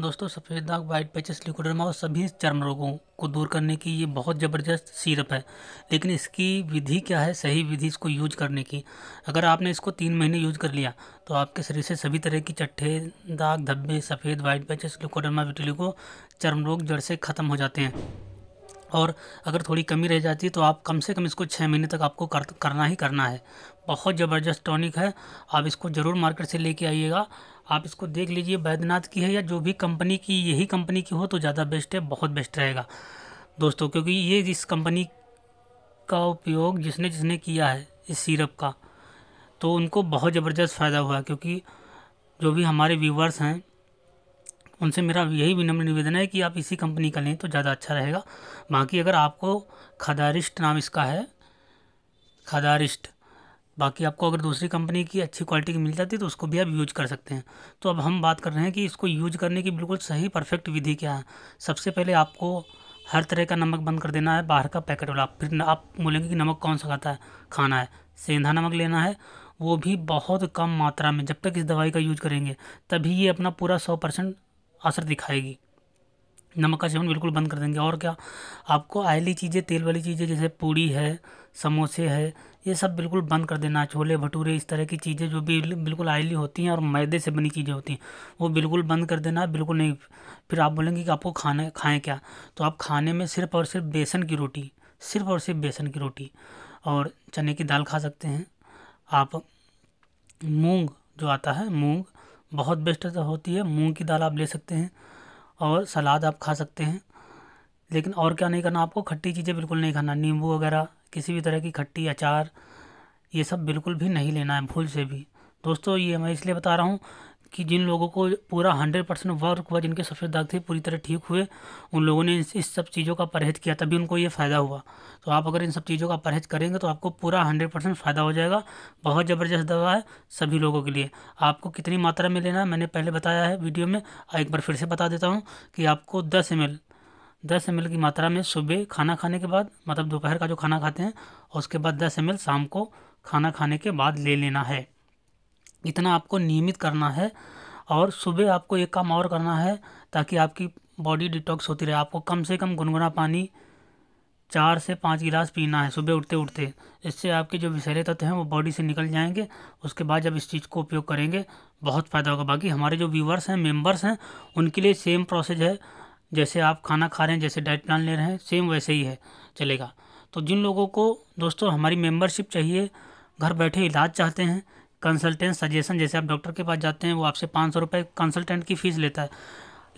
दोस्तों सफ़ेद दाग वाइट पैचेस लिकोडरमा और सभी चर्म रोगों को दूर करने की ये बहुत ज़बरदस्त सीरप है लेकिन इसकी विधि क्या है सही विधि इसको यूज करने की अगर आपने इसको तीन महीने यूज कर लिया तो आपके शरीर से सभी तरह की चट्ठे दाग धब्बे सफ़ेद वाइट पैचेस लिकोडरमा विटिलिको चर्म रोग जड़ से ख़त्म हो जाते हैं और अगर थोड़ी कमी रह जाती है तो आप कम से कम इसको छः महीने तक आपको कर, करना ही करना है बहुत ज़बरदस्त टॉनिक है आप इसको ज़रूर मार्केट से लेके आइएगा आप इसको देख लीजिए बैद्यनाथ की है या जो भी कंपनी की यही कंपनी की हो तो ज़्यादा बेस्ट है बहुत बेस्ट रहेगा दोस्तों क्योंकि ये इस कंपनी का उपयोग जिसने जिसने किया है इस सिरप का तो उनको बहुत ज़बरदस्त फ़ायदा हुआ क्योंकि जो भी हमारे व्यूवर्स हैं उनसे मेरा यही विनम्र निवेदन है कि आप इसी कंपनी का लें तो ज़्यादा अच्छा रहेगा बाकी अगर आपको खदारिस्ट नाम इसका है खदारिस्ट बाकी आपको अगर दूसरी कंपनी की अच्छी क्वालिटी की मिल जाती है तो उसको भी आप यूज कर सकते हैं तो अब हम बात कर रहे हैं कि इसको यूज करने की बिल्कुल सही परफेक्ट विधि क्या है सबसे पहले आपको हर तरह का नमक बंद कर देना है बाहर का पैकेट वाला फिर आप बोलेंगे कि नमक कौन सा खाता है खाना है सेंधा नमक लेना है वो भी बहुत कम मात्रा में जब तक इस दवाई का यूज करेंगे तभी ये अपना पूरा सौ परसेंट असर दिखाएगी नमक का सेवन बिल्कुल बंद कर देंगे और क्या आपको आयली चीज़ें तेल वाली चीज़ें जैसे पूड़ी है समोसे है ये सब बिल्कुल बंद कर देना छोले भटूरे इस तरह की चीज़ें जो भी बिल्कुल आयली होती हैं और मैदे से बनी चीज़ें होती हैं वो बिल्कुल बंद कर देना बिल्कुल नहीं फिर आप बोलेंगे कि आपको खाना खाएँ क्या तो आप खाने में सिर्फ और सिर्फ बेसन की रोटी सिर्फ और सिर्फ बेसन की रोटी और चने की दाल खा सकते हैं आप मूंग जो आता है मूंग बहुत बेस्ट तो होती है मूंग की दाल आप ले सकते हैं और सलाद आप खा सकते हैं लेकिन और क्या नहीं करना आपको खट्टी चीज़ें बिल्कुल नहीं खाना नींबू वगैरह किसी भी तरह की खट्टी अचार ये सब बिल्कुल भी नहीं लेना है भूल से भी दोस्तों ये मैं इसलिए बता रहा हूँ कि जिन लोगों को पूरा हंड्रेड परसेंट वर्क हुआ जिनके सफ़ेद दाग थे पूरी तरह ठीक हुए उन लोगों ने इस सब चीज़ों का परहेज किया तभी उनको ये फ़ायदा हुआ तो आप अगर इन सब चीज़ों का परहेज करेंगे तो आपको पूरा हंड्रेड परसेंट फ़ायदा हो जाएगा बहुत ज़बरदस्त दवा है सभी लोगों के लिए आपको कितनी मात्रा में लेना है मैंने पहले बताया है वीडियो में एक बार फिर से बता देता हूँ कि आपको दस एम एल दस एम की मात्रा में सुबह खाना खाने के बाद मतलब दोपहर का जो खाना खाते हैं और उसके बाद दस एम शाम को खाना खाने के बाद ले लेना है इतना आपको नियमित करना है और सुबह आपको एक काम और करना है ताकि आपकी बॉडी डिटॉक्स होती रहे आपको कम से कम गुनगुना पानी चार से पाँच गिलास पीना है सुबह उठते उठते इससे आपके जो विषैले तत्व हैं वो बॉडी से निकल जाएंगे उसके बाद जब इस चीज़ को उपयोग करेंगे बहुत फ़ायदा होगा बाकी हमारे जो व्यूवर्स हैं मेंबर्स हैं उनके लिए सेम प्रोसेस है जैसे आप खाना खा रहे हैं जैसे डाइट प्लान ले रहे हैं सेम वैसे ही है चलेगा तो जिन लोगों को दोस्तों हमारी मेम्बरशिप चाहिए घर बैठे इलाज चाहते हैं कंसल्टेंट सजेशन जैसे आप डॉक्टर के पास जाते हैं वो आपसे पाँच सौ रुपये कंसल्टेंट की फ़ीस लेता है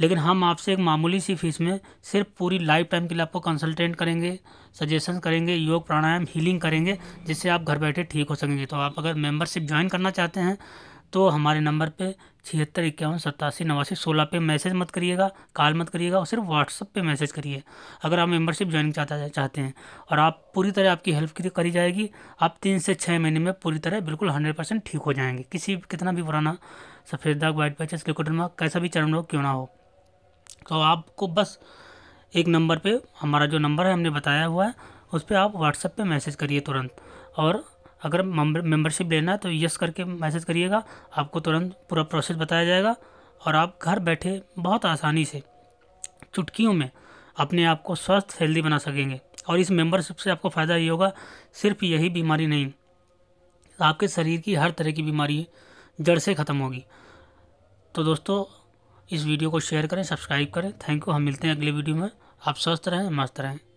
लेकिन हम आपसे एक मामूली सी फीस में सिर्फ पूरी लाइफ टाइम के लिए आपको कंसल्टेंट करेंगे सजेशन करेंगे योग प्राणायाम हीलिंग करेंगे जिससे आप घर बैठे ठीक हो सकेंगे तो आप अगर मेम्बरशिप ज्वाइन करना चाहते हैं तो हमारे नंबर पे छिहत्तर इक्यावन सत्तासी नवासी सोलह पे मैसेज मत करिएगा कॉल मत करिएगा और सिर्फ व्हाट्सअप पे मैसेज करिए अगर आप मेंबरशिप ज्वाइन चाहता चाहते हैं और आप पूरी तरह आपकी हेल्प करी जाएगी आप तीन से छः महीने में पूरी तरह बिल्कुल हंड्रेड परसेंट ठीक हो जाएंगे किसी कितना भी पुराना सफ़ेद दाग वाइट पैचेस लिक्विड कैसा भी चरण हो क्यों ना हो तो आपको बस एक नंबर पर हमारा जो नंबर है हमने बताया हुआ है उस पर आप व्हाट्सएप पर मैसेज करिए तुरंत और अगर मेंबरशिप लेना है तो यस करके मैसेज करिएगा आपको तुरंत पूरा प्रोसेस बताया जाएगा और आप घर बैठे बहुत आसानी से चुटकियों में अपने आप को स्वस्थ हेल्दी बना सकेंगे और इस मेंबरशिप से आपको फ़ायदा ये होगा सिर्फ यही बीमारी नहीं आपके शरीर की हर तरह की बीमारी जड़ से ख़त्म होगी तो दोस्तों इस वीडियो को शेयर करें सब्सक्राइब करें थैंक यू हम मिलते हैं अगले वीडियो में आप स्वस्थ रहें मस्त रहें